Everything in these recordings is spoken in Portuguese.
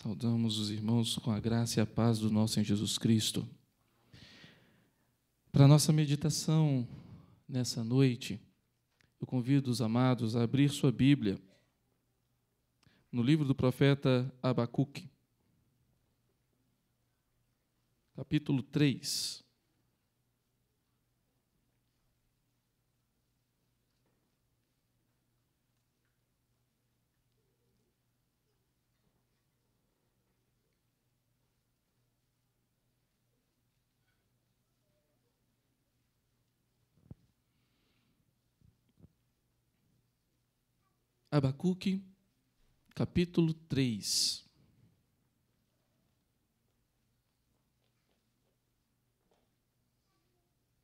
Saudamos os irmãos com a graça e a paz do nosso em Jesus Cristo. Para a nossa meditação nessa noite, eu convido os amados a abrir sua Bíblia no livro do profeta Abacuque, capítulo 3. Abacuque, capítulo 3.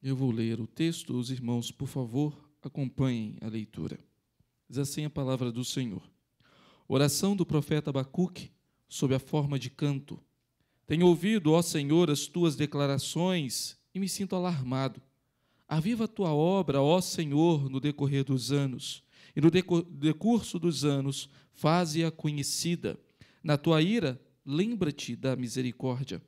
Eu vou ler o texto, os irmãos, por favor, acompanhem a leitura. Diz assim a palavra do Senhor. Oração do profeta Abacuque, sob a forma de canto. Tenho ouvido, ó Senhor, as tuas declarações e me sinto alarmado. Aviva a tua obra, ó Senhor, no decorrer dos anos e no decurso dos anos faze-a conhecida. Na tua ira, lembra-te da misericórdia.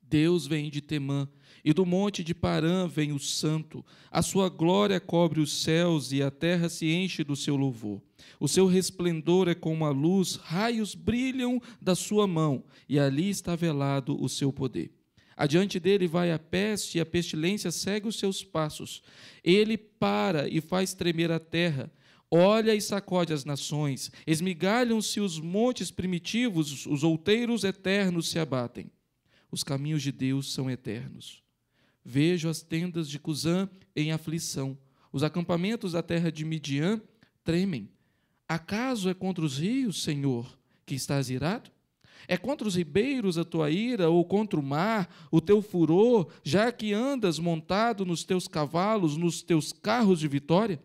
Deus vem de Temã, e do monte de Parã vem o Santo. A sua glória cobre os céus, e a terra se enche do seu louvor. O seu resplendor é como a luz, raios brilham da sua mão, e ali está velado o seu poder. Adiante dele vai a peste, e a pestilência segue os seus passos. Ele para e faz tremer a terra Olha e sacode as nações, esmigalham-se os montes primitivos, os outeiros eternos se abatem. Os caminhos de Deus são eternos. Vejo as tendas de Cusã em aflição, os acampamentos da terra de Midian tremem. Acaso é contra os rios, Senhor, que estás irado? É contra os ribeiros a tua ira, ou contra o mar, o teu furor, já que andas montado nos teus cavalos, nos teus carros de vitória?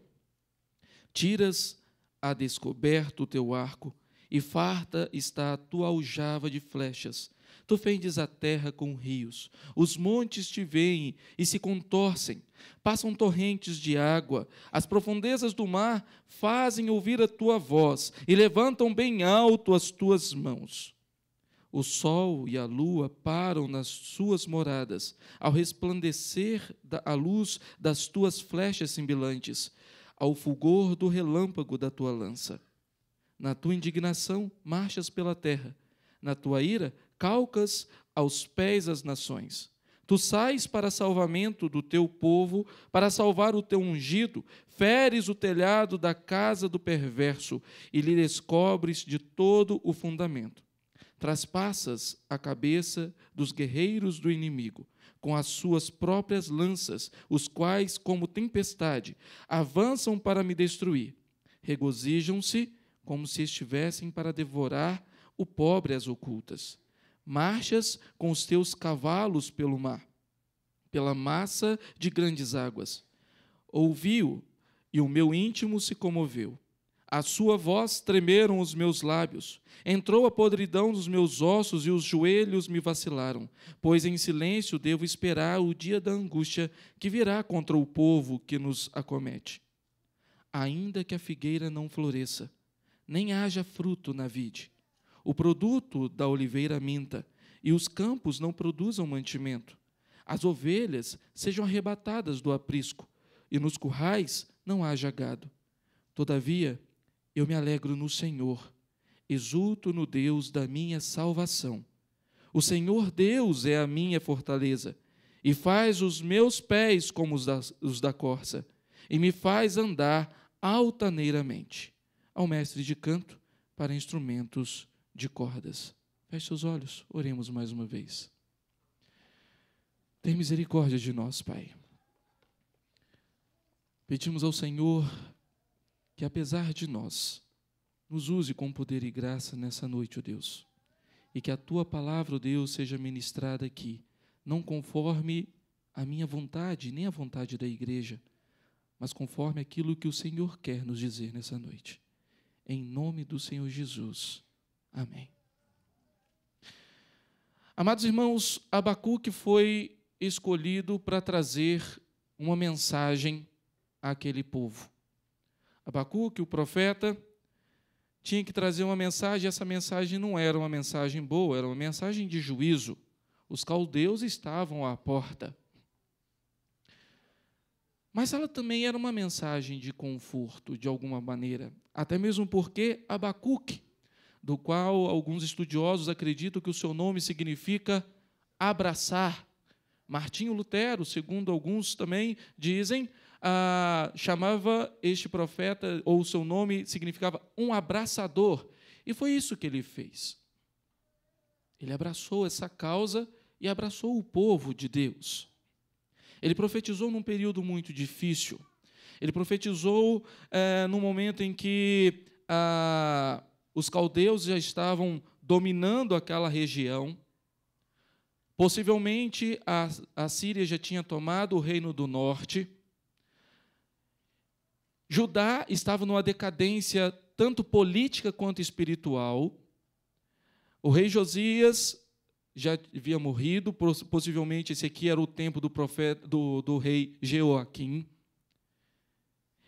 Tiras a descoberto o teu arco, e farta está a tua aljava de flechas. Tu fendes a terra com rios, os montes te veem e se contorcem, passam torrentes de água, as profundezas do mar fazem ouvir a tua voz e levantam bem alto as tuas mãos. O sol e a lua param nas suas moradas, ao resplandecer a luz das tuas flechas cintilantes ao fulgor do relâmpago da tua lança. Na tua indignação marchas pela terra, na tua ira calcas aos pés as nações. Tu sais para salvamento do teu povo, para salvar o teu ungido, feres o telhado da casa do perverso e lhe descobres de todo o fundamento. Traspassas a cabeça dos guerreiros do inimigo com as suas próprias lanças, os quais, como tempestade, avançam para me destruir. Regozijam-se como se estivessem para devorar o pobre às ocultas. Marchas com os teus cavalos pelo mar, pela massa de grandes águas. Ouvi-o, e o meu íntimo se comoveu. A sua voz tremeram os meus lábios. Entrou a podridão dos meus ossos e os joelhos me vacilaram, pois em silêncio devo esperar o dia da angústia que virá contra o povo que nos acomete. Ainda que a figueira não floresça, nem haja fruto na vide, o produto da oliveira minta, e os campos não produzam mantimento, as ovelhas sejam arrebatadas do aprisco, e nos currais não haja gado. Todavia, eu me alegro no Senhor, exulto no Deus da minha salvação. O Senhor Deus é a minha fortaleza, e faz os meus pés como os da, os da corça, e me faz andar altaneiramente. Ao mestre de canto para instrumentos de cordas. Feche seus olhos, oremos mais uma vez. Tem misericórdia de nós, Pai. Pedimos ao Senhor que apesar de nós, nos use com poder e graça nessa noite, ó oh Deus. E que a tua palavra, ó oh Deus, seja ministrada aqui, não conforme a minha vontade, nem a vontade da igreja, mas conforme aquilo que o Senhor quer nos dizer nessa noite. Em nome do Senhor Jesus. Amém. Amados irmãos, Abacuque foi escolhido para trazer uma mensagem àquele povo. Abacuque, o profeta, tinha que trazer uma mensagem, e essa mensagem não era uma mensagem boa, era uma mensagem de juízo. Os caldeus estavam à porta. Mas ela também era uma mensagem de conforto, de alguma maneira, até mesmo porque Abacuque, do qual alguns estudiosos acreditam que o seu nome significa abraçar. Martinho Lutero, segundo alguns também dizem, ah, chamava este profeta, ou seu nome significava um abraçador. E foi isso que ele fez. Ele abraçou essa causa e abraçou o povo de Deus. Ele profetizou num período muito difícil. Ele profetizou é, no momento em que ah, os caldeus já estavam dominando aquela região. Possivelmente a, a Síria já tinha tomado o reino do norte. Judá estava numa decadência tanto política quanto espiritual. O rei Josias já havia morrido, possivelmente esse aqui era o tempo do, profeta, do, do rei Jeoaquim.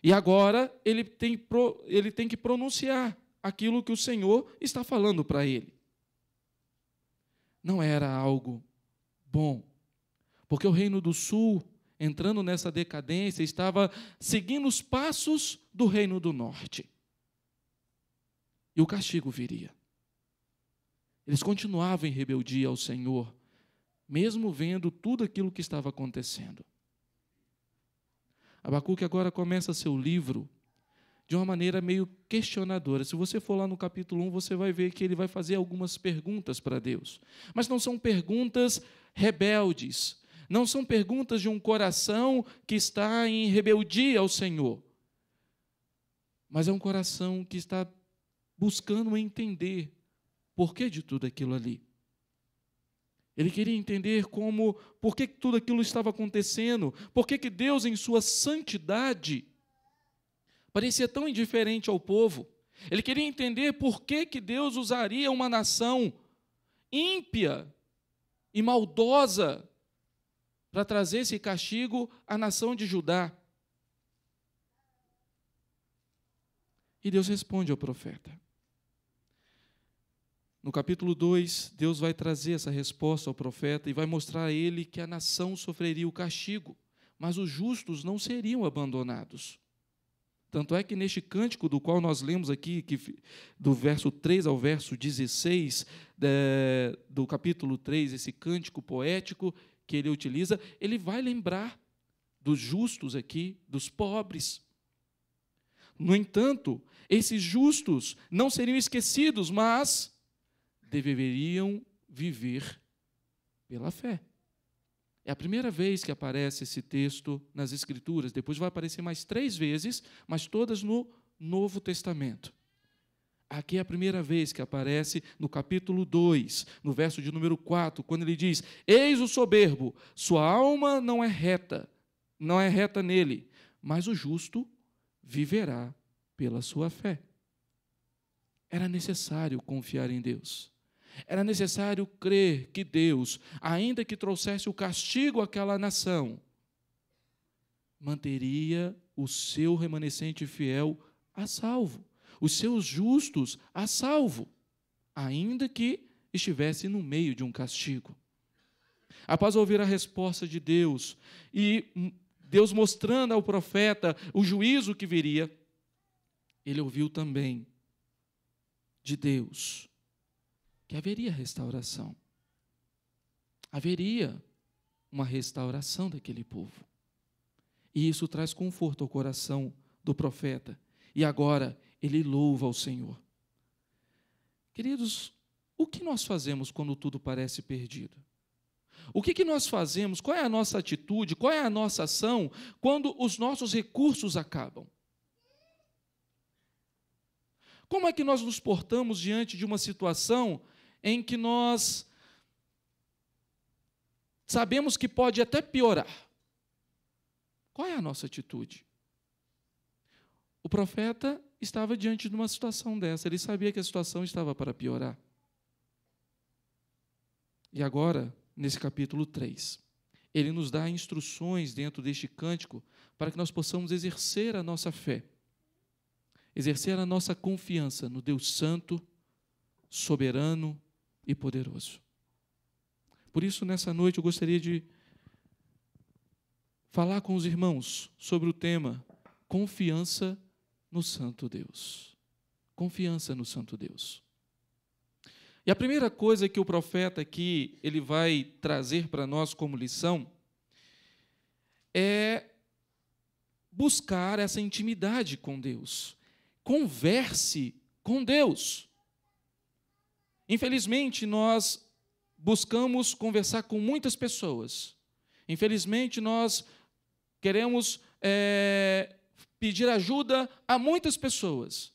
E agora ele tem, ele tem que pronunciar aquilo que o Senhor está falando para ele. Não era algo bom, porque o reino do sul entrando nessa decadência, estava seguindo os passos do reino do norte. E o castigo viria. Eles continuavam em rebeldia ao Senhor, mesmo vendo tudo aquilo que estava acontecendo. Abacuque agora começa seu livro de uma maneira meio questionadora. Se você for lá no capítulo 1, você vai ver que ele vai fazer algumas perguntas para Deus. Mas não são perguntas rebeldes, não são perguntas de um coração que está em rebeldia ao Senhor, mas é um coração que está buscando entender porquê de tudo aquilo ali. Ele queria entender como, por que tudo aquilo estava acontecendo, por que, que Deus, em sua santidade, parecia tão indiferente ao povo. Ele queria entender por que, que Deus usaria uma nação ímpia e maldosa para trazer esse castigo à nação de Judá. E Deus responde ao profeta. No capítulo 2, Deus vai trazer essa resposta ao profeta e vai mostrar a ele que a nação sofreria o castigo, mas os justos não seriam abandonados. Tanto é que neste cântico do qual nós lemos aqui, que, do verso 3 ao verso 16 de, eh, do capítulo 3, esse cântico poético que ele utiliza, ele vai lembrar dos justos aqui, dos pobres. No entanto, esses justos não seriam esquecidos, mas deveriam viver pela fé. É a primeira vez que aparece esse texto nas Escrituras, depois vai aparecer mais três vezes, mas todas no Novo Testamento. Aqui é a primeira vez que aparece no capítulo 2, no verso de número 4, quando ele diz: Eis o soberbo, sua alma não é reta, não é reta nele, mas o justo viverá pela sua fé. Era necessário confiar em Deus. Era necessário crer que Deus, ainda que trouxesse o castigo àquela nação, manteria o seu remanescente fiel a salvo os seus justos a salvo, ainda que estivesse no meio de um castigo. Após ouvir a resposta de Deus e hum, Deus mostrando ao profeta o juízo que viria, ele ouviu também de Deus que haveria restauração. Haveria uma restauração daquele povo. E isso traz conforto ao coração do profeta. E agora ele louva ao Senhor. Queridos, o que nós fazemos quando tudo parece perdido? O que, que nós fazemos? Qual é a nossa atitude? Qual é a nossa ação quando os nossos recursos acabam? Como é que nós nos portamos diante de uma situação em que nós sabemos que pode até piorar? Qual é a nossa atitude? O profeta estava diante de uma situação dessa. Ele sabia que a situação estava para piorar. E agora, nesse capítulo 3, ele nos dá instruções dentro deste cântico para que nós possamos exercer a nossa fé, exercer a nossa confiança no Deus Santo, soberano e poderoso. Por isso, nessa noite, eu gostaria de falar com os irmãos sobre o tema confiança e no Santo Deus. Confiança no Santo Deus. E a primeira coisa que o profeta aqui ele vai trazer para nós como lição é buscar essa intimidade com Deus. Converse com Deus. Infelizmente, nós buscamos conversar com muitas pessoas. Infelizmente, nós queremos é, pedir ajuda a muitas pessoas.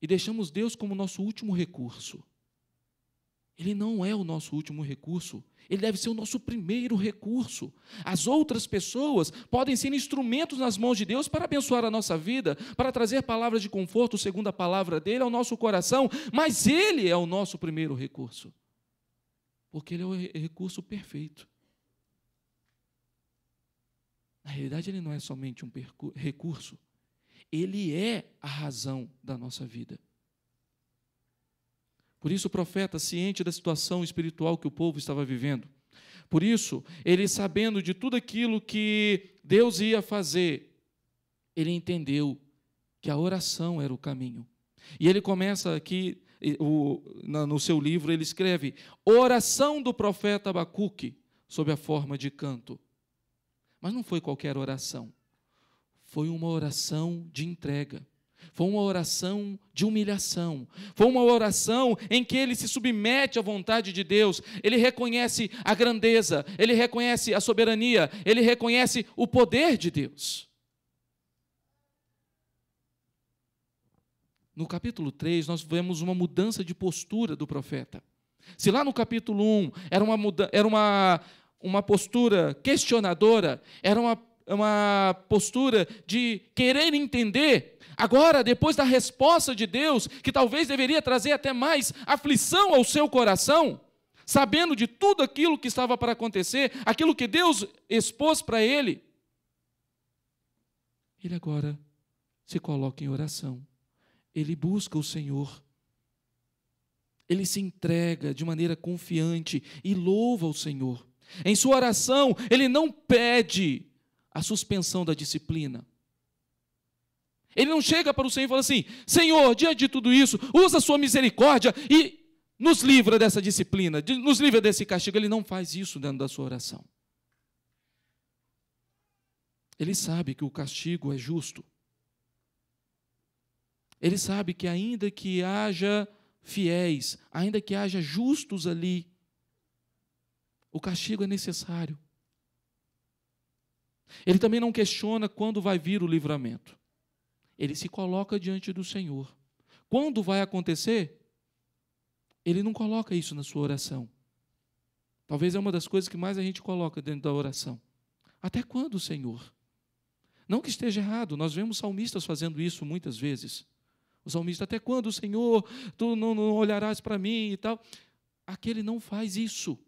E deixamos Deus como nosso último recurso. Ele não é o nosso último recurso, ele deve ser o nosso primeiro recurso. As outras pessoas podem ser instrumentos nas mãos de Deus para abençoar a nossa vida, para trazer palavras de conforto, segundo a palavra dele, ao nosso coração, mas ele é o nosso primeiro recurso, porque ele é o recurso perfeito. Na realidade, ele não é somente um recurso, ele é a razão da nossa vida. Por isso, o profeta, ciente da situação espiritual que o povo estava vivendo, por isso, ele sabendo de tudo aquilo que Deus ia fazer, ele entendeu que a oração era o caminho. E ele começa aqui, no seu livro, ele escreve: Oração do profeta Abacuque, sob a forma de canto. Mas não foi qualquer oração. Foi uma oração de entrega. Foi uma oração de humilhação. Foi uma oração em que ele se submete à vontade de Deus. Ele reconhece a grandeza, ele reconhece a soberania, ele reconhece o poder de Deus. No capítulo 3, nós vemos uma mudança de postura do profeta. Se lá no capítulo 1 era uma, era uma uma postura questionadora, era uma, uma postura de querer entender. Agora, depois da resposta de Deus, que talvez deveria trazer até mais aflição ao seu coração, sabendo de tudo aquilo que estava para acontecer, aquilo que Deus expôs para ele, ele agora se coloca em oração. Ele busca o Senhor. Ele se entrega de maneira confiante e louva o Senhor. Em sua oração, ele não pede a suspensão da disciplina. Ele não chega para o Senhor e fala assim: Senhor, diante de tudo isso, usa a sua misericórdia e nos livra dessa disciplina, nos livra desse castigo. Ele não faz isso dentro da sua oração. Ele sabe que o castigo é justo. Ele sabe que, ainda que haja fiéis, ainda que haja justos ali, o castigo é necessário. Ele também não questiona quando vai vir o livramento. Ele se coloca diante do Senhor. Quando vai acontecer? Ele não coloca isso na sua oração. Talvez é uma das coisas que mais a gente coloca dentro da oração. Até quando, Senhor? Não que esteja errado, nós vemos salmistas fazendo isso muitas vezes. O salmista, até quando, Senhor, tu não, não olharás para mim e tal? Aquele não faz isso.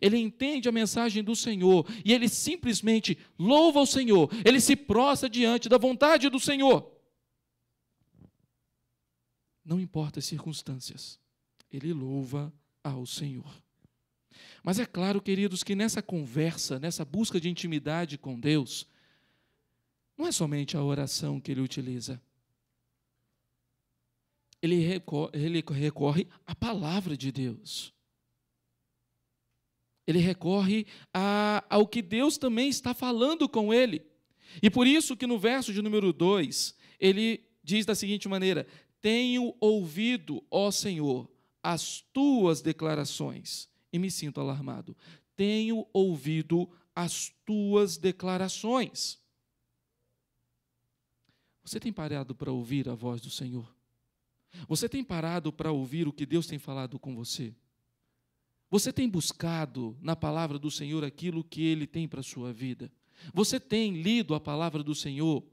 Ele entende a mensagem do Senhor e ele simplesmente louva o Senhor, ele se prostra diante da vontade do Senhor. Não importa as circunstâncias, ele louva ao Senhor. Mas é claro, queridos, que nessa conversa, nessa busca de intimidade com Deus, não é somente a oração que ele utiliza. Ele recorre, ele recorre à palavra de Deus ele recorre a, ao que Deus também está falando com ele. E por isso que no verso de número 2, ele diz da seguinte maneira: Tenho ouvido, ó Senhor, as tuas declarações e me sinto alarmado. Tenho ouvido as tuas declarações. Você tem parado para ouvir a voz do Senhor? Você tem parado para ouvir o que Deus tem falado com você? Você tem buscado na palavra do Senhor aquilo que ele tem para a sua vida? Você tem lido a palavra do Senhor?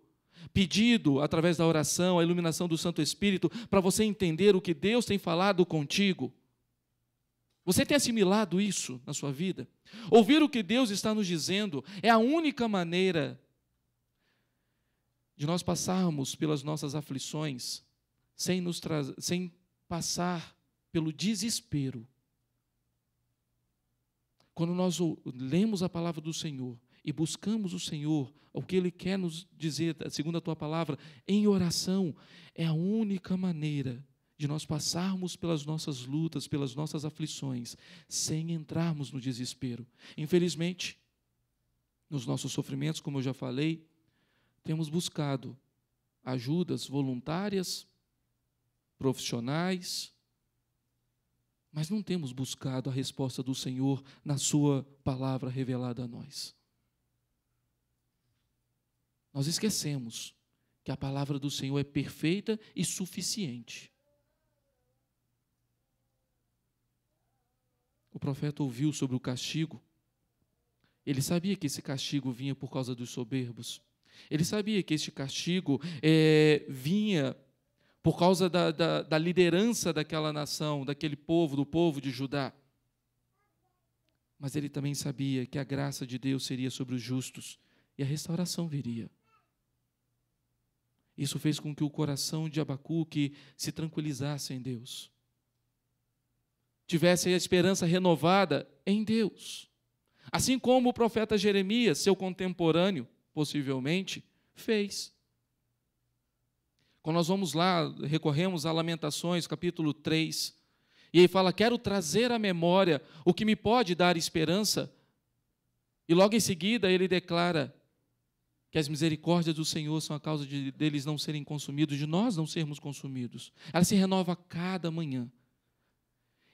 Pedido através da oração, a iluminação do Santo Espírito, para você entender o que Deus tem falado contigo? Você tem assimilado isso na sua vida? Ouvir o que Deus está nos dizendo é a única maneira de nós passarmos pelas nossas aflições sem, nos sem passar pelo desespero quando nós lemos a palavra do Senhor e buscamos o Senhor, o que Ele quer nos dizer, segundo a tua palavra, em oração, é a única maneira de nós passarmos pelas nossas lutas, pelas nossas aflições, sem entrarmos no desespero. Infelizmente, nos nossos sofrimentos, como eu já falei, temos buscado ajudas voluntárias, profissionais, mas não temos buscado a resposta do Senhor na Sua palavra revelada a nós. Nós esquecemos que a palavra do Senhor é perfeita e suficiente. O profeta ouviu sobre o castigo. Ele sabia que esse castigo vinha por causa dos soberbos. Ele sabia que este castigo é, vinha por causa da, da, da liderança daquela nação, daquele povo, do povo de Judá. Mas ele também sabia que a graça de Deus seria sobre os justos e a restauração viria. Isso fez com que o coração de Abacuque se tranquilizasse em Deus. Tivesse a esperança renovada em Deus. Assim como o profeta Jeremias, seu contemporâneo, possivelmente, fez. Quando nós vamos lá, recorremos a Lamentações, capítulo 3, e ele fala: Quero trazer à memória o que me pode dar esperança. E logo em seguida ele declara que as misericórdias do Senhor são a causa de, deles não serem consumidos, de nós não sermos consumidos. Ela se renova a cada manhã.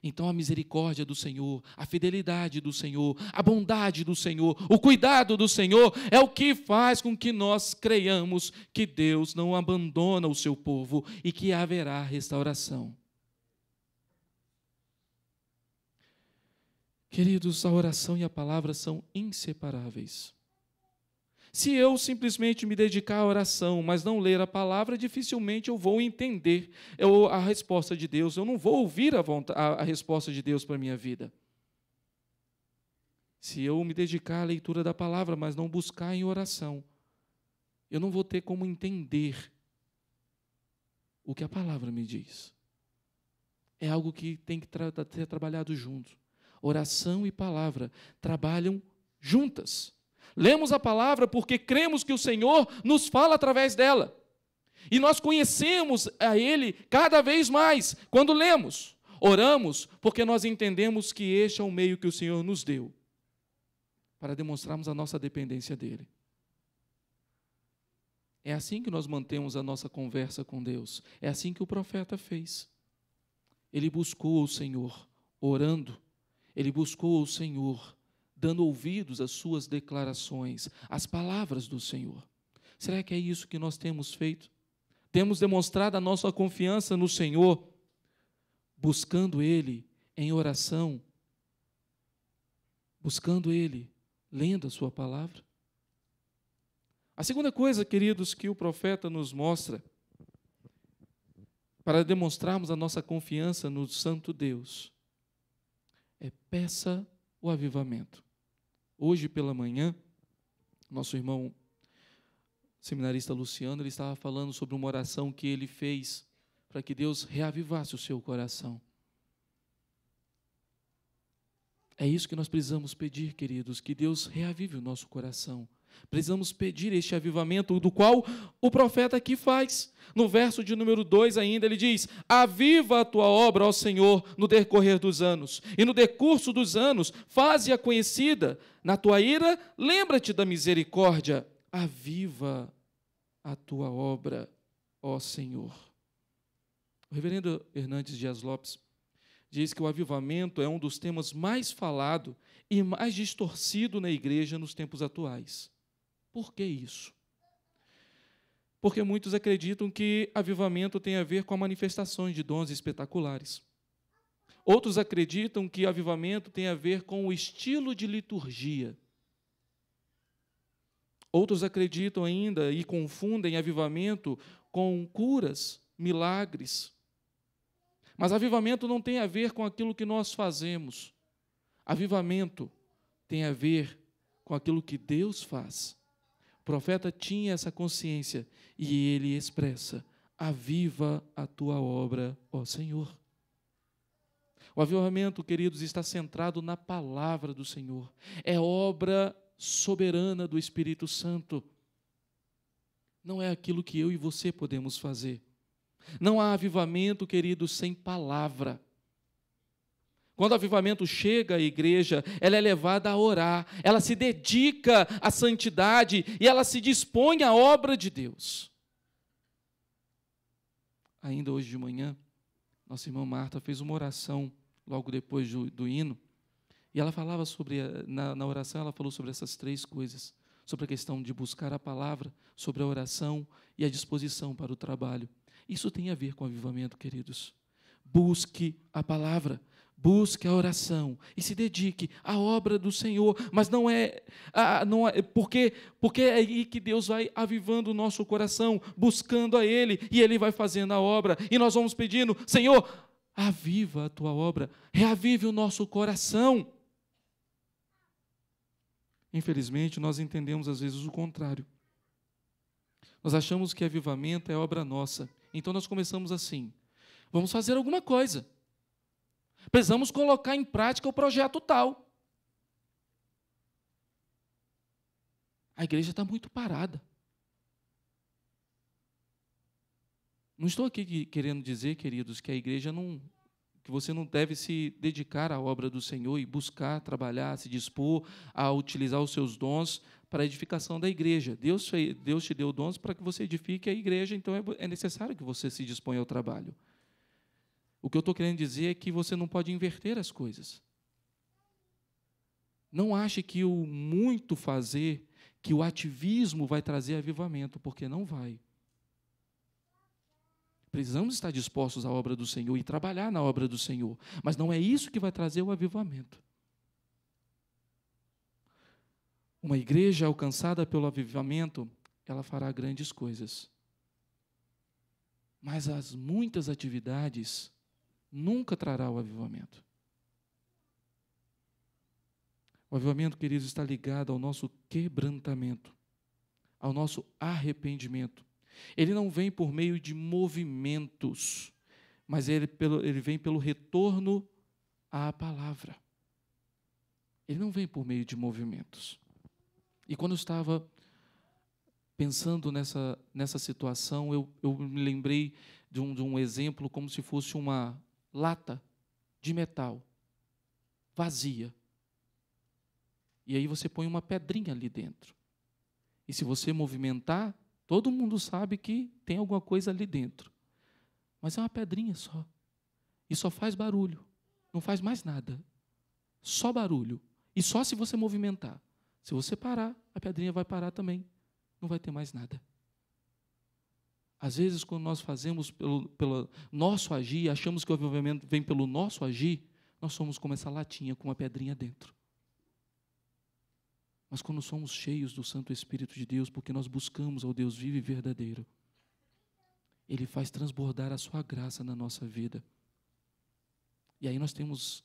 Então a misericórdia do Senhor, a fidelidade do Senhor, a bondade do Senhor, o cuidado do Senhor é o que faz com que nós creiamos que Deus não abandona o seu povo e que haverá restauração. Queridos, a oração e a palavra são inseparáveis. Se eu simplesmente me dedicar à oração, mas não ler a palavra, dificilmente eu vou entender a resposta de Deus. Eu não vou ouvir a, vontade, a, resposta de Deus para a minha vida. Se eu me dedicar à leitura da palavra, mas não buscar em oração, eu não vou ter como entender o que a palavra me diz. É algo que tem que tra ser trabalhado junto. Oração e palavra trabalham juntas. Lemos a palavra porque cremos que o Senhor nos fala através dela. E nós conhecemos a Ele cada vez mais quando lemos. Oramos porque nós entendemos que este é o meio que o Senhor nos deu para demonstrarmos a nossa dependência dEle. É assim que nós mantemos a nossa conversa com Deus. É assim que o profeta fez. Ele buscou o Senhor orando. Ele buscou o Senhor dando ouvidos às suas declarações, às palavras do Senhor. Será que é isso que nós temos feito? Temos demonstrado a nossa confiança no Senhor, buscando Ele em oração, buscando Ele, lendo a Sua palavra? A segunda coisa, queridos, que o profeta nos mostra, para demonstrarmos a nossa confiança no Santo Deus, é peça o avivamento. Hoje pela manhã, nosso irmão seminarista Luciano, ele estava falando sobre uma oração que ele fez para que Deus reavivasse o seu coração. É isso que nós precisamos pedir, queridos, que Deus reavive o nosso coração, Precisamos pedir este avivamento, do qual o profeta aqui faz. No verso de número 2 ainda, ele diz: Aviva a tua obra, ó Senhor, no decorrer dos anos, e no decurso dos anos, faze-a conhecida. Na tua ira, lembra-te da misericórdia. Aviva a tua obra, ó Senhor. O reverendo Hernandes Dias Lopes diz que o avivamento é um dos temas mais falado e mais distorcido na igreja nos tempos atuais. Por que isso? Porque muitos acreditam que avivamento tem a ver com manifestações de dons espetaculares. Outros acreditam que avivamento tem a ver com o estilo de liturgia. Outros acreditam ainda e confundem avivamento com curas, milagres. Mas avivamento não tem a ver com aquilo que nós fazemos. Avivamento tem a ver com aquilo que Deus faz profeta tinha essa consciência e ele expressa: Aviva a tua obra, ó Senhor. O avivamento, queridos, está centrado na palavra do Senhor. É obra soberana do Espírito Santo. Não é aquilo que eu e você podemos fazer. Não há avivamento, queridos, sem palavra. Quando o avivamento chega à igreja, ela é levada a orar, ela se dedica à santidade e ela se dispõe à obra de Deus. Ainda hoje de manhã, nossa irmã Marta fez uma oração logo depois do, do hino, e ela falava sobre, eh, na, na oração, ela falou sobre essas três coisas: sobre a questão de buscar a palavra, sobre a oração e a disposição para o trabalho. Isso tem a ver com avivamento, queridos. Busque a palavra. Busque a oração e se dedique à obra do Senhor, mas não é, não é porque, porque é aí que Deus vai avivando o nosso coração, buscando a Ele, e Ele vai fazendo a obra, e nós vamos pedindo: Senhor, aviva a tua obra, reavive o nosso coração. Infelizmente, nós entendemos às vezes o contrário. Nós achamos que avivamento é obra nossa, então nós começamos assim: vamos fazer alguma coisa. Precisamos colocar em prática o projeto tal. A igreja está muito parada. Não estou aqui querendo dizer, queridos, que a igreja não. que você não deve se dedicar à obra do Senhor e buscar, trabalhar, se dispor a utilizar os seus dons para a edificação da igreja. Deus, Deus te deu dons para que você edifique a igreja, então é, é necessário que você se disponha ao trabalho. O que eu estou querendo dizer é que você não pode inverter as coisas. Não ache que o muito fazer, que o ativismo vai trazer avivamento, porque não vai. Precisamos estar dispostos à obra do Senhor e trabalhar na obra do Senhor, mas não é isso que vai trazer o avivamento. Uma igreja alcançada pelo avivamento, ela fará grandes coisas. Mas as muitas atividades nunca trará o avivamento. O avivamento, queridos, está ligado ao nosso quebrantamento, ao nosso arrependimento. Ele não vem por meio de movimentos, mas ele, é pelo, ele vem pelo retorno à palavra. Ele não vem por meio de movimentos. E quando eu estava pensando nessa, nessa situação, eu, eu me lembrei de um, de um exemplo como se fosse uma, lata de metal vazia. E aí você põe uma pedrinha ali dentro. E se você movimentar, todo mundo sabe que tem alguma coisa ali dentro. Mas é uma pedrinha só. E só faz barulho. Não faz mais nada. Só barulho. E só se você movimentar. Se você parar, a pedrinha vai parar também. Não vai ter mais nada. Às vezes, quando nós fazemos pelo, pelo nosso agir, achamos que o avivamento vem pelo nosso agir, nós somos como essa latinha com uma pedrinha dentro. Mas quando somos cheios do Santo Espírito de Deus, porque nós buscamos ao Deus vivo e verdadeiro, Ele faz transbordar a Sua graça na nossa vida. E aí nós temos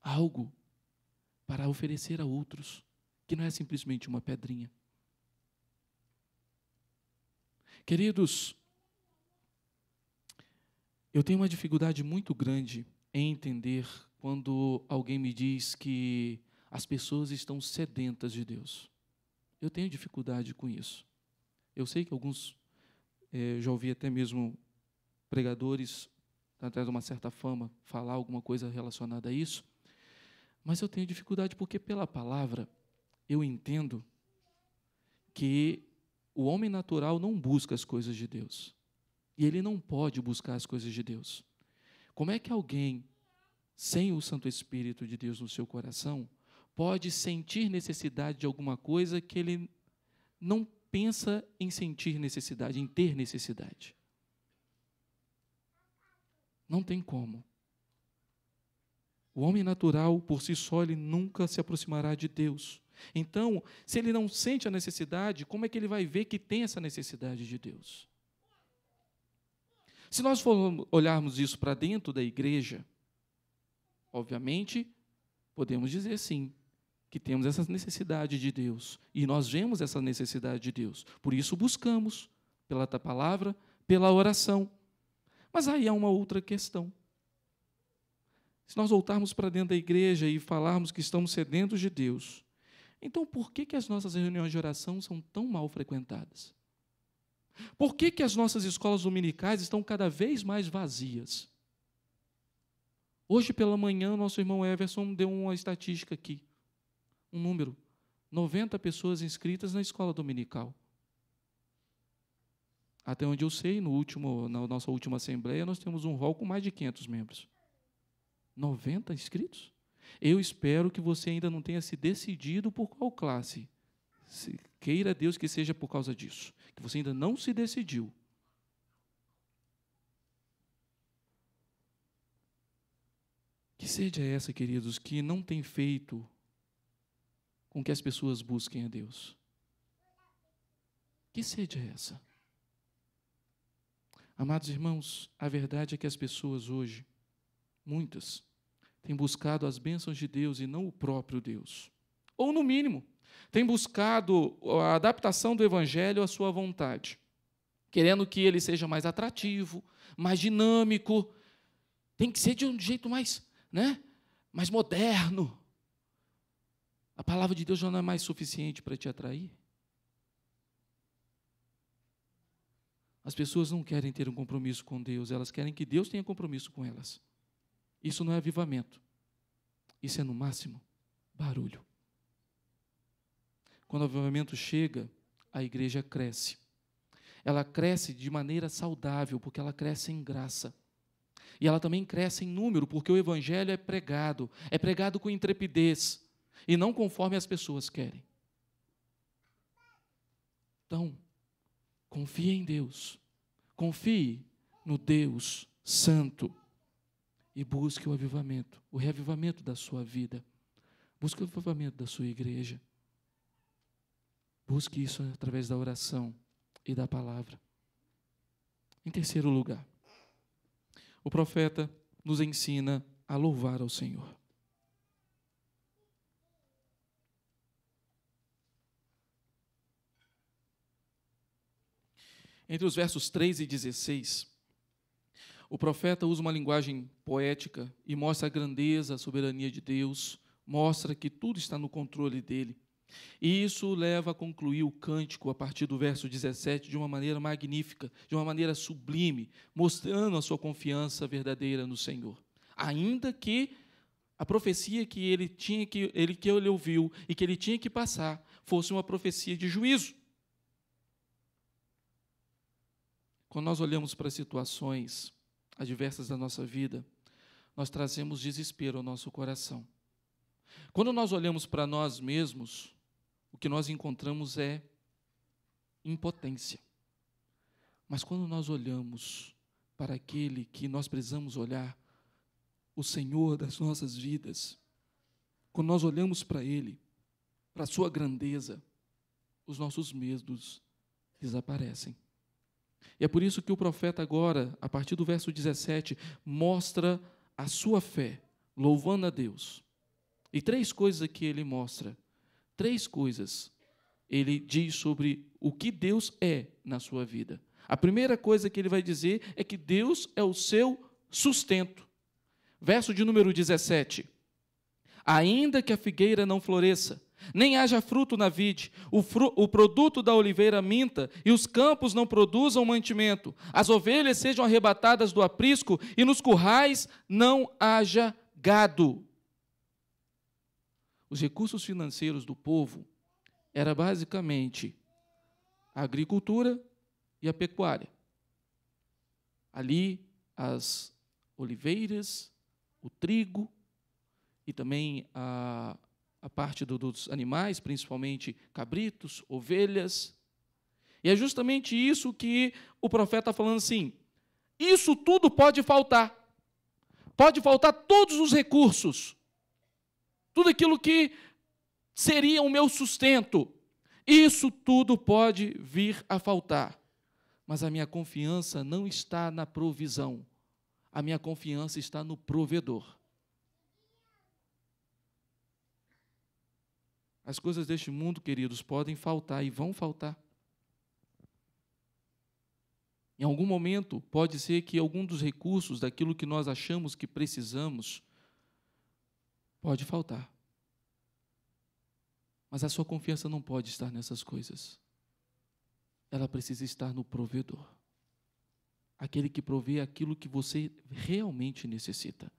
algo para oferecer a outros, que não é simplesmente uma pedrinha. Queridos, eu tenho uma dificuldade muito grande em entender quando alguém me diz que as pessoas estão sedentas de Deus. Eu tenho dificuldade com isso. Eu sei que alguns, eh, já ouvi até mesmo pregadores, até de uma certa fama, falar alguma coisa relacionada a isso, mas eu tenho dificuldade porque, pela palavra, eu entendo que o homem natural não busca as coisas de Deus. E ele não pode buscar as coisas de Deus. Como é que alguém sem o Santo Espírito de Deus no seu coração pode sentir necessidade de alguma coisa que ele não pensa em sentir necessidade, em ter necessidade? Não tem como. O homem natural, por si só, ele nunca se aproximará de Deus. Então, se ele não sente a necessidade, como é que ele vai ver que tem essa necessidade de Deus? Se nós formos, olharmos isso para dentro da igreja, obviamente, podemos dizer sim, que temos essa necessidade de Deus. E nós vemos essa necessidade de Deus. Por isso buscamos, pela palavra, pela oração. Mas aí há uma outra questão. Se nós voltarmos para dentro da igreja e falarmos que estamos sedentos de Deus, então, por que, que as nossas reuniões de oração são tão mal frequentadas? Por que, que as nossas escolas dominicais estão cada vez mais vazias? Hoje pela manhã, nosso irmão Everson deu uma estatística aqui, um número: 90 pessoas inscritas na escola dominical. Até onde eu sei, no último, na nossa última assembleia, nós temos um rol com mais de 500 membros. 90 inscritos? Eu espero que você ainda não tenha se decidido por qual classe. Se queira Deus que seja por causa disso, que você ainda não se decidiu. Que sede é essa, queridos, que não tem feito com que as pessoas busquem a Deus? Que sede é essa? Amados irmãos, a verdade é que as pessoas hoje, muitas, tem buscado as bênçãos de Deus e não o próprio Deus. Ou, no mínimo, tem buscado a adaptação do Evangelho à sua vontade, querendo que ele seja mais atrativo, mais dinâmico, tem que ser de um jeito mais, né, mais moderno. A palavra de Deus já não é mais suficiente para te atrair? As pessoas não querem ter um compromisso com Deus, elas querem que Deus tenha compromisso com elas. Isso não é avivamento. Isso é, no máximo, barulho. Quando o avivamento chega, a igreja cresce. Ela cresce de maneira saudável, porque ela cresce em graça. E ela também cresce em número, porque o evangelho é pregado, é pregado com intrepidez e não conforme as pessoas querem. Então, confie em Deus. Confie no Deus Santo e busque o avivamento, o reavivamento da sua vida. Busque o avivamento da sua igreja. Busque isso através da oração e da palavra. Em terceiro lugar, o profeta nos ensina a louvar ao Senhor. Entre os versos 3 e 16, o profeta usa uma linguagem poética e mostra a grandeza, a soberania de Deus, mostra que tudo está no controle dele. E isso leva a concluir o cântico a partir do verso 17 de uma maneira magnífica, de uma maneira sublime, mostrando a sua confiança verdadeira no Senhor. Ainda que a profecia que ele tinha que ele que ele ouviu e que ele tinha que passar fosse uma profecia de juízo. Quando nós olhamos para situações adversas da nossa vida, nós trazemos desespero ao nosso coração. Quando nós olhamos para nós mesmos, o que nós encontramos é impotência. Mas quando nós olhamos para aquele que nós precisamos olhar, o Senhor das nossas vidas, quando nós olhamos para Ele, para a Sua grandeza, os nossos medos desaparecem. E é por isso que o profeta, agora, a partir do verso 17, mostra a sua fé, louvando a Deus. E três coisas que ele mostra. Três coisas ele diz sobre o que Deus é na sua vida. A primeira coisa que ele vai dizer é que Deus é o seu sustento. Verso de número 17 ainda que a figueira não floresça, nem haja fruto na vide, o, fru o, produto da oliveira minta, e os campos não produzam mantimento, as ovelhas sejam arrebatadas do aprisco, e nos currais não haja gado. Os recursos financeiros do povo era basicamente a agricultura e a pecuária. Ali, as oliveiras, o trigo, e também a, a parte do, dos animais, principalmente cabritos, ovelhas. E é justamente isso que o profeta está falando assim: isso tudo pode faltar. Pode faltar todos os recursos, tudo aquilo que seria o meu sustento. Isso tudo pode vir a faltar, mas a minha confiança não está na provisão, a minha confiança está no provedor. As coisas deste mundo, queridos, podem faltar e vão faltar. Em algum momento, pode ser que algum dos recursos daquilo que nós achamos que precisamos pode faltar. Mas a sua confiança não pode estar nessas coisas. Ela precisa estar no provedor. Aquele que provê aquilo que você realmente necessita.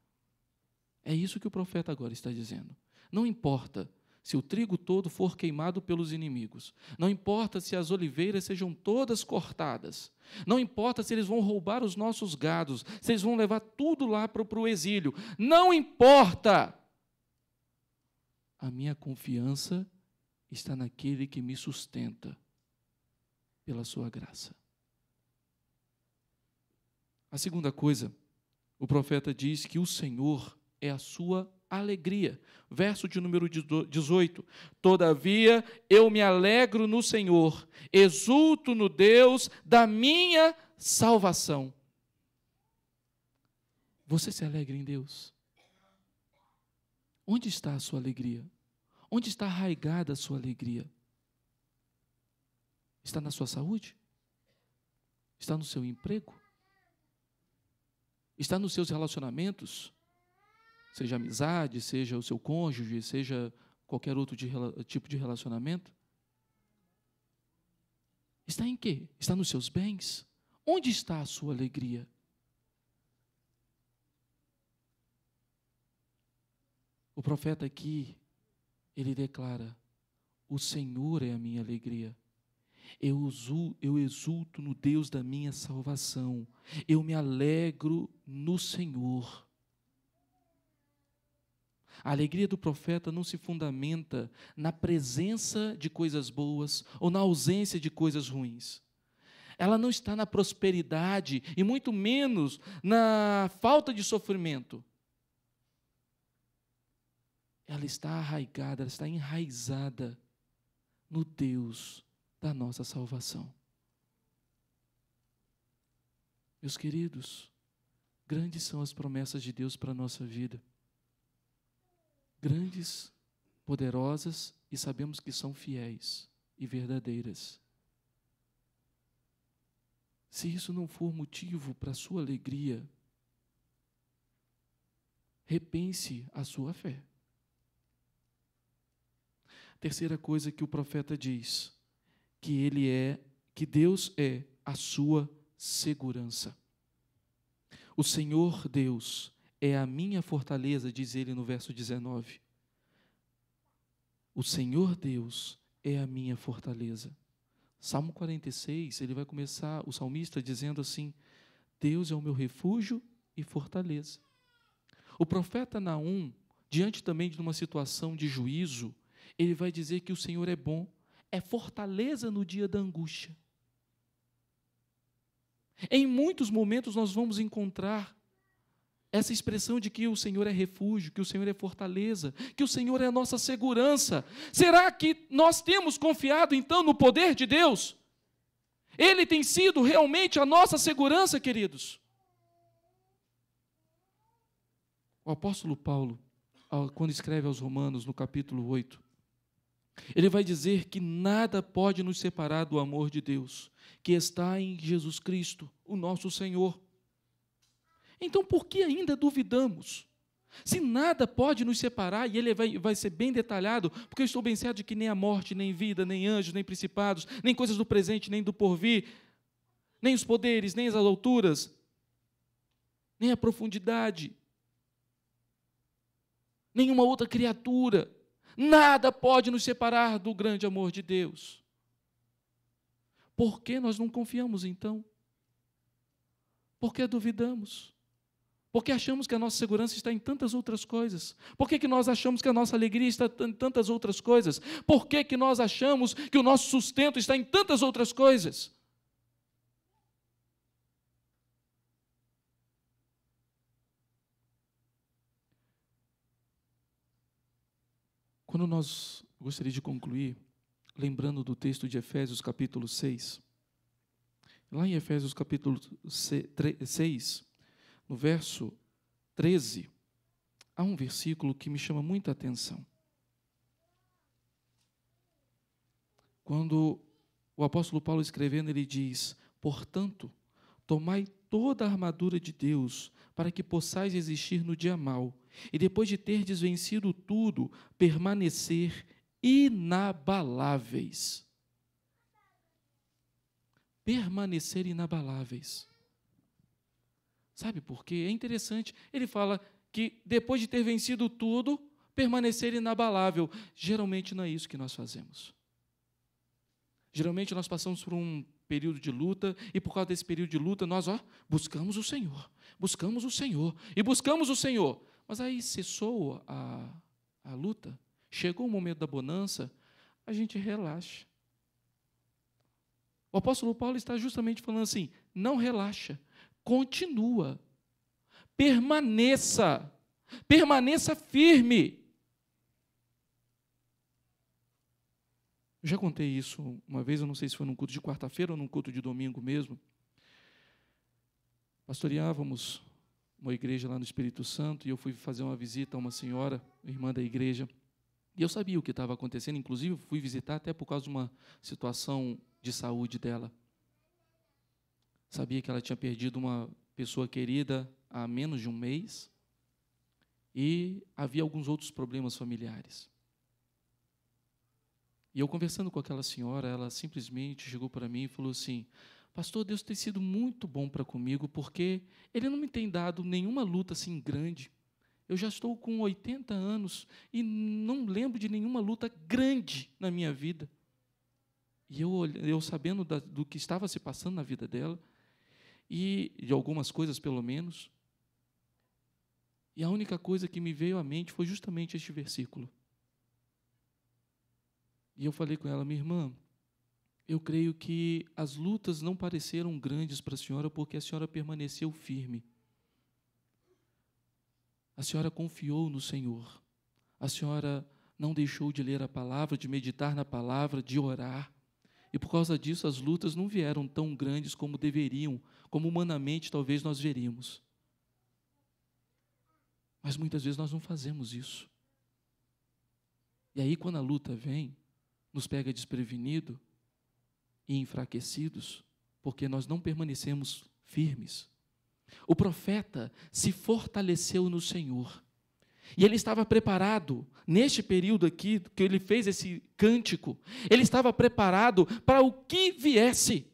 É isso que o profeta agora está dizendo. Não importa se o trigo todo for queimado pelos inimigos, não importa se as oliveiras sejam todas cortadas, não importa se eles vão roubar os nossos gados, se eles vão levar tudo lá para o exílio, não importa. A minha confiança está naquele que me sustenta pela sua graça. A segunda coisa, o profeta diz que o Senhor é a sua alegria. Verso de número 18: Todavia eu me alegro no Senhor, exulto no Deus da minha salvação. Você se alegra em Deus? Onde está a sua alegria? Onde está arraigada a sua alegria? Está na sua saúde? Está no seu emprego? Está nos seus relacionamentos? seja amizade, seja o seu cônjuge, seja qualquer outro de, tipo de relacionamento? Está em quê? Está nos seus bens? Onde está a sua alegria? O profeta aqui, ele declara: O Senhor é a minha alegria. Eu, eu exulto no Deus da minha salvação. Eu me alegro no Senhor. A alegria do profeta não se fundamenta na presença de coisas boas ou na ausência de coisas ruins. Ela não está na prosperidade e muito menos na falta de sofrimento. Ela está arraigada, ela está enraizada no Deus da nossa salvação. Meus queridos, grandes são as promessas de Deus para a nossa vida grandes, poderosas e sabemos que são fiéis e verdadeiras. Se isso não for motivo para sua alegria, repense a sua fé. Terceira coisa que o profeta diz, que ele é, que Deus é a sua segurança. O Senhor Deus é a minha fortaleza, diz ele no verso 19. O Senhor Deus é a minha fortaleza. Salmo 46, ele vai começar, o salmista dizendo assim: Deus é o meu refúgio e fortaleza. O profeta Naum, diante também de uma situação de juízo, ele vai dizer que o Senhor é bom, é fortaleza no dia da angústia. Em muitos momentos nós vamos encontrar essa expressão de que o Senhor é refúgio, que o Senhor é fortaleza, que o Senhor é a nossa segurança. Será que nós temos confiado então no poder de Deus? Ele tem sido realmente a nossa segurança, queridos. O apóstolo Paulo, quando escreve aos Romanos, no capítulo 8, ele vai dizer que nada pode nos separar do amor de Deus, que está em Jesus Cristo, o nosso Senhor. Então por que ainda duvidamos? Se nada pode nos separar, e ele vai, vai ser bem detalhado, porque eu estou bem certo de que nem a morte, nem vida, nem anjos, nem principados, nem coisas do presente, nem do porvir, nem os poderes, nem as alturas, nem a profundidade, nenhuma outra criatura, nada pode nos separar do grande amor de Deus. Por que nós não confiamos então? Por que duvidamos? Porque achamos que a nossa segurança está em tantas outras coisas? Por que, que nós achamos que a nossa alegria está em tantas outras coisas? Por que, que nós achamos que o nosso sustento está em tantas outras coisas? Quando nós gostaria de concluir, lembrando do texto de Efésios capítulo 6. Lá em Efésios capítulo 6, no verso 13, há um versículo que me chama muita atenção. Quando o apóstolo Paulo escrevendo, ele diz: Portanto, tomai toda a armadura de Deus, para que possais existir no dia mal, e depois de ter desvencido tudo, permanecer inabaláveis. Permanecer inabaláveis. Sabe por quê? É interessante. Ele fala que depois de ter vencido tudo, permanecer inabalável. Geralmente não é isso que nós fazemos. Geralmente nós passamos por um período de luta, e por causa desse período de luta, nós ó, buscamos o Senhor, buscamos o Senhor, e buscamos o Senhor. Mas aí cessou a, a luta, chegou o momento da bonança, a gente relaxa. O apóstolo Paulo está justamente falando assim: não relaxa continua. Permaneça. Permaneça firme. já contei isso uma vez, eu não sei se foi num culto de quarta-feira ou num culto de domingo mesmo. Pastoreávamos uma igreja lá no Espírito Santo e eu fui fazer uma visita a uma senhora, irmã da igreja. E eu sabia o que estava acontecendo, inclusive fui visitar até por causa de uma situação de saúde dela sabia que ela tinha perdido uma pessoa querida há menos de um mês e havia alguns outros problemas familiares. E eu conversando com aquela senhora, ela simplesmente chegou para mim e falou assim: Pastor, Deus tem sido muito bom para comigo porque Ele não me tem dado nenhuma luta assim grande. Eu já estou com 80 anos e não lembro de nenhuma luta grande na minha vida. E eu, eu sabendo da, do que estava se passando na vida dela, e de algumas coisas pelo menos. E a única coisa que me veio à mente foi justamente este versículo. E eu falei com ela, minha irmã, eu creio que as lutas não pareceram grandes para a senhora porque a senhora permaneceu firme. A senhora confiou no Senhor. A senhora não deixou de ler a palavra, de meditar na palavra, de orar. E por causa disso, as lutas não vieram tão grandes como deveriam, como humanamente talvez nós veríamos. Mas muitas vezes nós não fazemos isso. E aí, quando a luta vem, nos pega desprevenido e enfraquecidos, porque nós não permanecemos firmes. O profeta se fortaleceu no Senhor. E ele estava preparado, neste período aqui que ele fez esse cântico, ele estava preparado para o que viesse,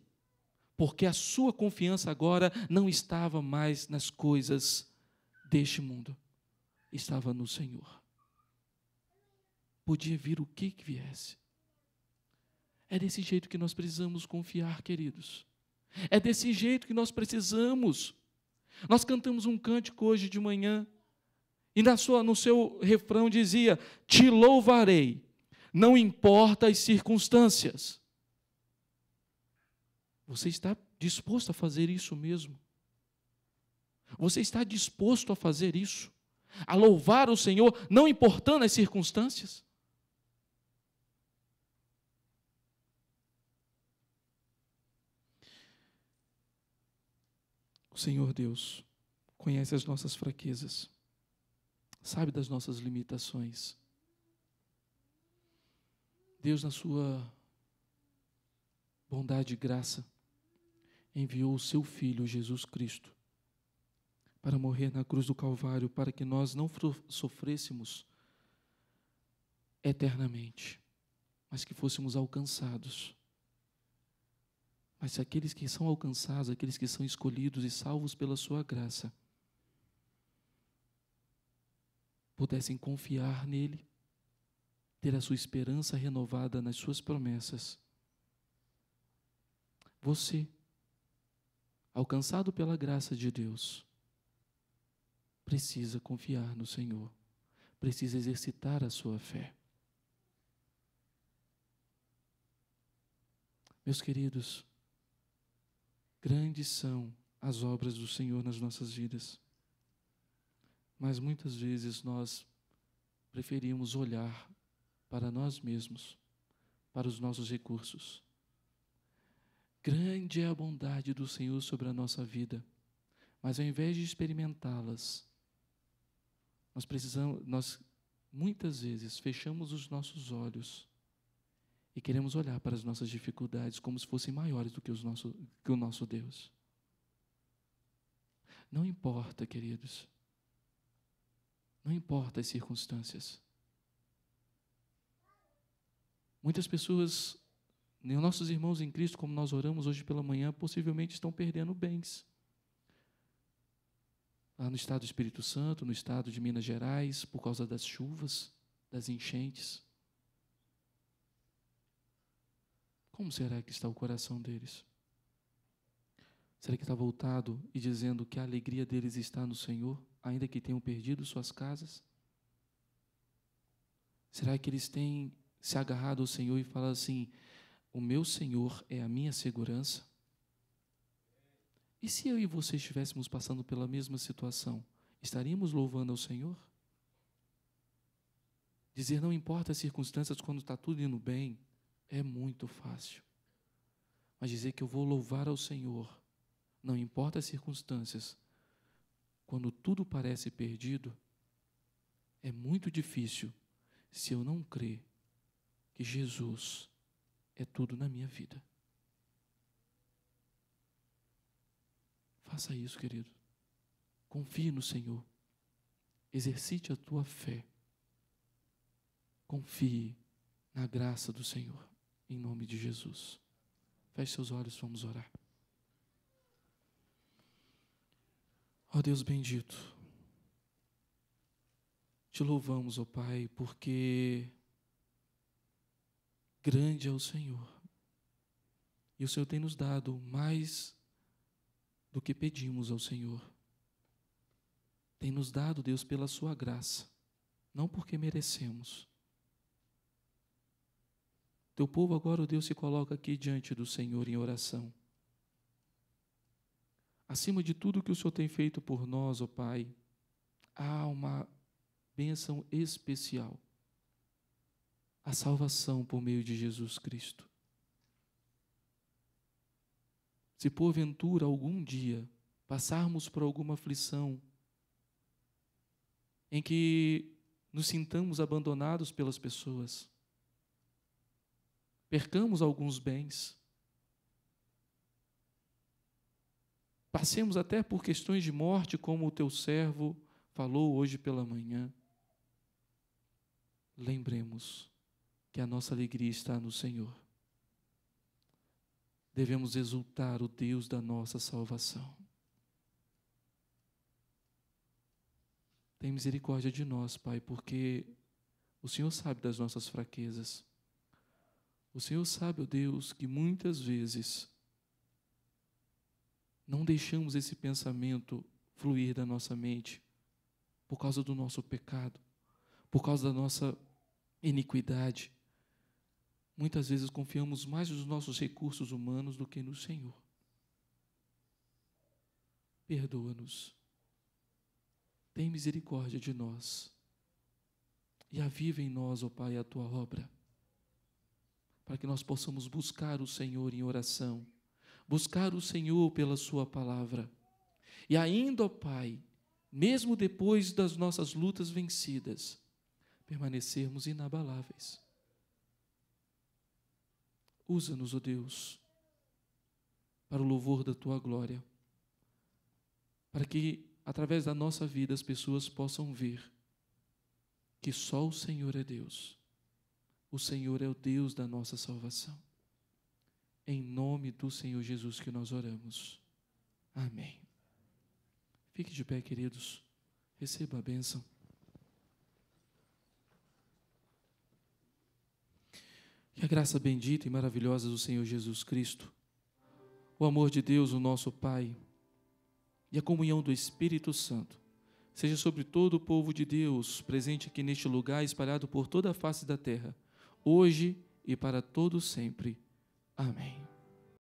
porque a sua confiança agora não estava mais nas coisas deste mundo, estava no Senhor. Podia vir o que viesse. É desse jeito que nós precisamos confiar, queridos. É desse jeito que nós precisamos. Nós cantamos um cântico hoje de manhã e na sua, no seu refrão dizia: Te louvarei, não importa as circunstâncias. Você está disposto a fazer isso mesmo? Você está disposto a fazer isso? A louvar o Senhor, não importando as circunstâncias? O Senhor Deus conhece as nossas fraquezas sabe das nossas limitações. Deus, na sua bondade e graça, enviou o seu Filho, Jesus Cristo, para morrer na cruz do Calvário, para que nós não sofrêssemos eternamente, mas que fôssemos alcançados. Mas aqueles que são alcançados, aqueles que são escolhidos e salvos pela sua graça, pudessem confiar nele, ter a sua esperança renovada nas suas promessas. Você, alcançado pela graça de Deus, precisa confiar no Senhor, precisa exercitar a sua fé. Meus queridos, grandes são as obras do Senhor nas nossas vidas. Mas muitas vezes nós preferimos olhar para nós mesmos, para os nossos recursos. Grande é a bondade do Senhor sobre a nossa vida, mas ao invés de experimentá-las, nós precisamos, nós muitas vezes fechamos os nossos olhos e queremos olhar para as nossas dificuldades como se fossem maiores do que, os nosso, que o nosso Deus. Não importa, queridos, não importa as circunstâncias. Muitas pessoas, nossos irmãos em Cristo, como nós oramos hoje pela manhã, possivelmente estão perdendo bens. Lá no estado do Espírito Santo, no estado de Minas Gerais, por causa das chuvas, das enchentes. Como será que está o coração deles? Será que está voltado e dizendo que a alegria deles está no Senhor? ainda que tenham perdido suas casas? Será que eles têm se agarrado ao Senhor e falado assim: O meu Senhor é a minha segurança? E se eu e você estivéssemos passando pela mesma situação, estaríamos louvando ao Senhor? Dizer não importa as circunstâncias quando está tudo indo bem é muito fácil. Mas dizer que eu vou louvar ao Senhor, não importa as circunstâncias, quando tudo parece perdido, é muito difícil se eu não crer que Jesus é tudo na minha vida. Faça isso, querido. Confie no Senhor. Exercite a tua fé. Confie na graça do Senhor. Em nome de Jesus. Feche seus olhos, vamos orar. Ó oh Deus bendito, te louvamos, ó oh Pai, porque grande é o Senhor. E o Senhor tem nos dado mais do que pedimos ao Senhor. Tem nos dado, Deus, pela Sua graça, não porque merecemos. Teu povo agora, oh Deus, se coloca aqui diante do Senhor em oração. Acima de tudo que o Senhor tem feito por nós, ó oh Pai, há uma bênção especial. A salvação por meio de Jesus Cristo. Se porventura algum dia passarmos por alguma aflição em que nos sintamos abandonados pelas pessoas, percamos alguns bens, Passemos até por questões de morte, como o teu servo falou hoje pela manhã. Lembremos que a nossa alegria está no Senhor. Devemos exultar o Deus da nossa salvação. Tem misericórdia de nós, Pai, porque o Senhor sabe das nossas fraquezas. O Senhor sabe, ó oh Deus, que muitas vezes não deixamos esse pensamento fluir da nossa mente por causa do nosso pecado, por causa da nossa iniquidade. Muitas vezes confiamos mais nos nossos recursos humanos do que no Senhor. Perdoa-nos. Tem misericórdia de nós. E aviva em nós, ó oh Pai, a tua obra, para que nós possamos buscar o Senhor em oração buscar o Senhor pela Sua palavra. E ainda, ó Pai, mesmo depois das nossas lutas vencidas, permanecermos inabaláveis. Usa-nos, ó Deus, para o louvor da Tua glória, para que, através da nossa vida, as pessoas possam ver que só o Senhor é Deus. O Senhor é o Deus da nossa salvação. Em nome do Senhor Jesus que nós oramos. Amém. Fique de pé, queridos. Receba a bênção. Que a graça bendita e maravilhosa do Senhor Jesus Cristo, o amor de Deus, o nosso Pai, e a comunhão do Espírito Santo seja sobre todo o povo de Deus presente aqui neste lugar, espalhado por toda a face da terra, hoje e para todo sempre. Amém.